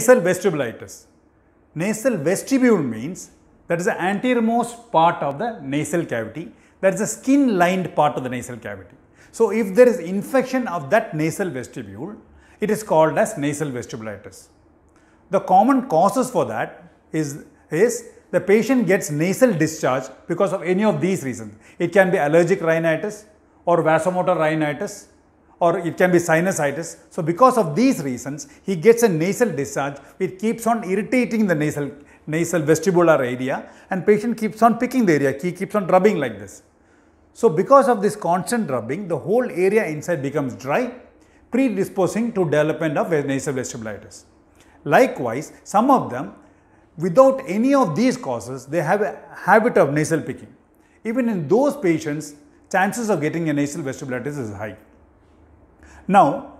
Nasal vestibulitis. Nasal vestibule means that is the anteriormost part of the nasal cavity, that is the skin lined part of the nasal cavity. So, if there is infection of that nasal vestibule, it is called as nasal vestibulitis. The common causes for that is, is the patient gets nasal discharge because of any of these reasons. It can be allergic rhinitis or vasomotor rhinitis or it can be sinusitis. So, because of these reasons, he gets a nasal discharge. It keeps on irritating the nasal, nasal vestibular area and patient keeps on picking the area. He keeps on rubbing like this. So, because of this constant rubbing, the whole area inside becomes dry, predisposing to development of nasal vestibulitis. Likewise, some of them, without any of these causes, they have a habit of nasal picking. Even in those patients, chances of getting a nasal vestibulitis is high. Now,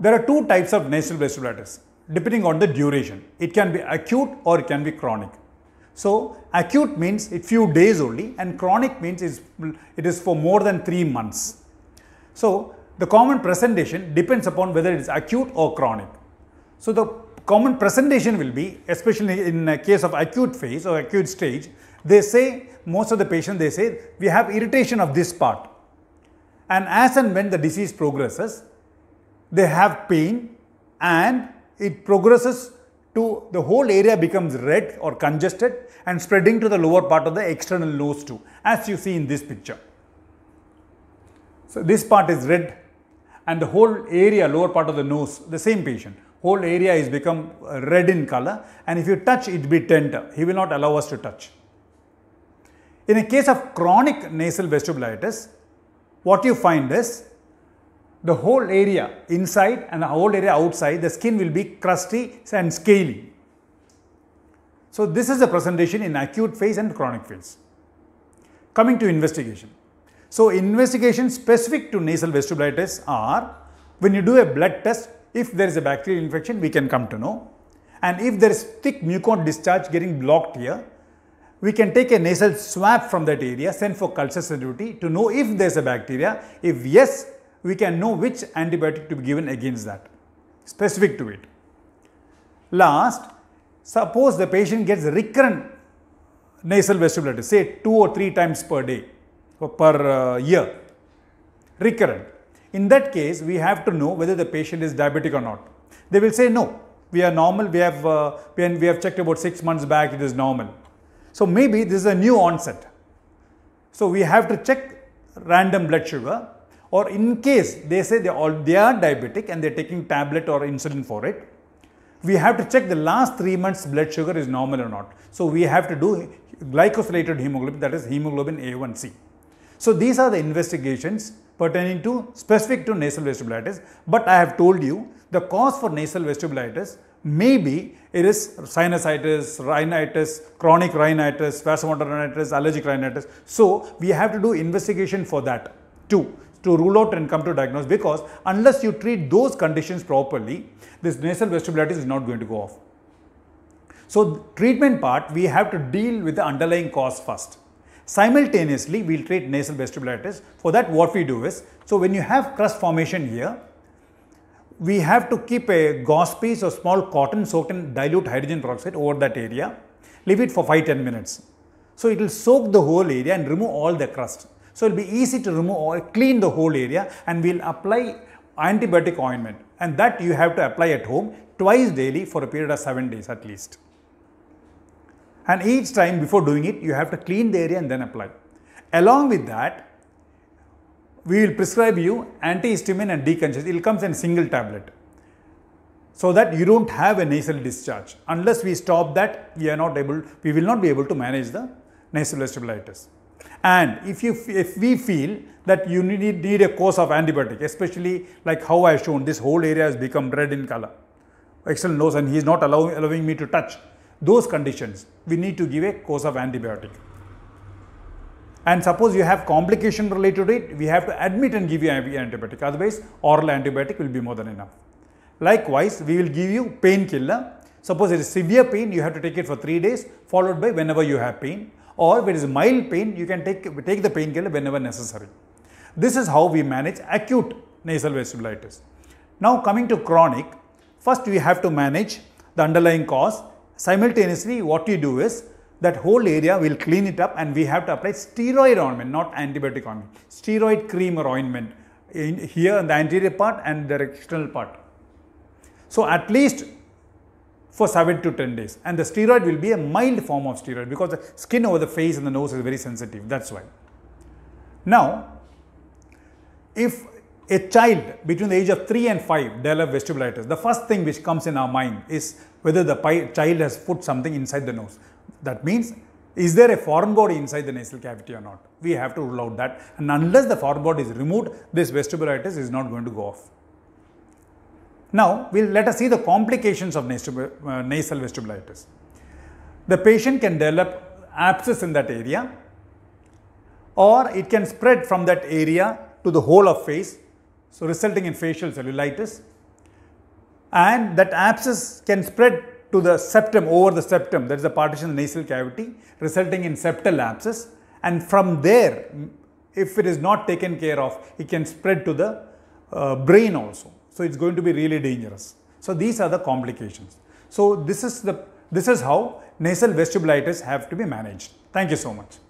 there are two types of nasal vestibulitis depending on the duration. It can be acute or it can be chronic. So, acute means a few days only and chronic means it is for more than 3 months. So, the common presentation depends upon whether it is acute or chronic. So, the common presentation will be especially in a case of acute phase or acute stage, they say most of the patients they say we have irritation of this part and as and when the disease progresses, they have pain and it progresses to the whole area becomes red or congested and spreading to the lower part of the external nose too as you see in this picture. So, this part is red and the whole area lower part of the nose the same patient whole area is become uh, red in color and if you touch it be tender he will not allow us to touch. In a case of chronic nasal vestibulitis what you find is the whole area inside and the whole area outside, the skin will be crusty and scaly. So, this is the presentation in acute phase and chronic phase. Coming to investigation. So, investigation specific to nasal vestibulitis are when you do a blood test, if there is a bacterial infection, we can come to know. And if there is thick mucoid discharge getting blocked here, we can take a nasal swab from that area, send for culture sensitivity to know if there is a bacteria. If yes, we can know which antibiotic to be given against that, specific to it. Last, suppose the patient gets recurrent nasal vestibulitis, say two or three times per day, or per uh, year, recurrent. In that case, we have to know whether the patient is diabetic or not. They will say no, we are normal, we have, uh, we have checked about 6 months back, it is normal so maybe this is a new onset. So we have to check random blood sugar or in case they say they, all, they are diabetic and they're taking tablet or insulin for it, we have to check the last three months blood sugar is normal or not. So we have to do glycosylated hemoglobin that is hemoglobin A1C. So these are the investigations pertaining to specific to nasal vestibulitis but I have told you the cause for nasal vestibulitis maybe it is sinusitis, rhinitis, chronic rhinitis, vasomotor rhinitis, allergic rhinitis. So, we have to do investigation for that too to rule out and come to diagnose because unless you treat those conditions properly, this nasal vestibulitis is not going to go off. So, treatment part, we have to deal with the underlying cause first. Simultaneously, we will treat nasal vestibulitis. For that, what we do is, so when you have crust formation here, we have to keep a gauze piece or small cotton soaked in dilute hydrogen peroxide over that area. Leave it for 5-10 minutes. So it will soak the whole area and remove all the crust. So it will be easy to remove or clean the whole area and we will apply antibiotic ointment and that you have to apply at home twice daily for a period of 7 days at least. And each time before doing it, you have to clean the area and then apply. Along with that, we will prescribe you antihistamine and decongestant. It comes in single tablet so that you don't have a nasal discharge. Unless we stop that, we are not able, we will not be able to manage the nasal vestibulitis. And if you, if we feel that you need, need a course of antibiotic, especially like how I have shown, this whole area has become red in color, Excel nose, and he is not allowing, allowing me to touch. Those conditions, we need to give a course of antibiotic. And suppose you have complication related to it, we have to admit and give you IV antibiotic. Otherwise, oral antibiotic will be more than enough. Likewise, we will give you painkiller. Suppose it is severe pain, you have to take it for 3 days followed by whenever you have pain or if it is mild pain, you can take, take the painkiller whenever necessary. This is how we manage acute nasal vestibulitis. Now coming to chronic, first we have to manage the underlying cause. Simultaneously, what you do is that whole area will clean it up and we have to apply steroid ointment, not antibiotic ointment, steroid cream or ointment in here in the anterior part and the external part. So at least for 7 to 10 days and the steroid will be a mild form of steroid because the skin over the face and the nose is very sensitive, that's why. Now, if a child between the age of 3 and 5 develop vestibulitis, the first thing which comes in our mind is whether the child has put something inside the nose. That means, is there a foreign body inside the nasal cavity or not? We have to rule out that. And unless the foreign body is removed, this vestibulitis is not going to go off. Now, we'll let us see the complications of uh, nasal vestibulitis. The patient can develop abscess in that area or it can spread from that area to the whole of face so resulting in facial cellulitis. And that abscess can spread to the septum, over the septum, that is the partition of the nasal cavity, resulting in septal abscess. And from there, if it is not taken care of, it can spread to the uh, brain also. So it's going to be really dangerous. So these are the complications. So this is the this is how nasal vestibulitis have to be managed. Thank you so much.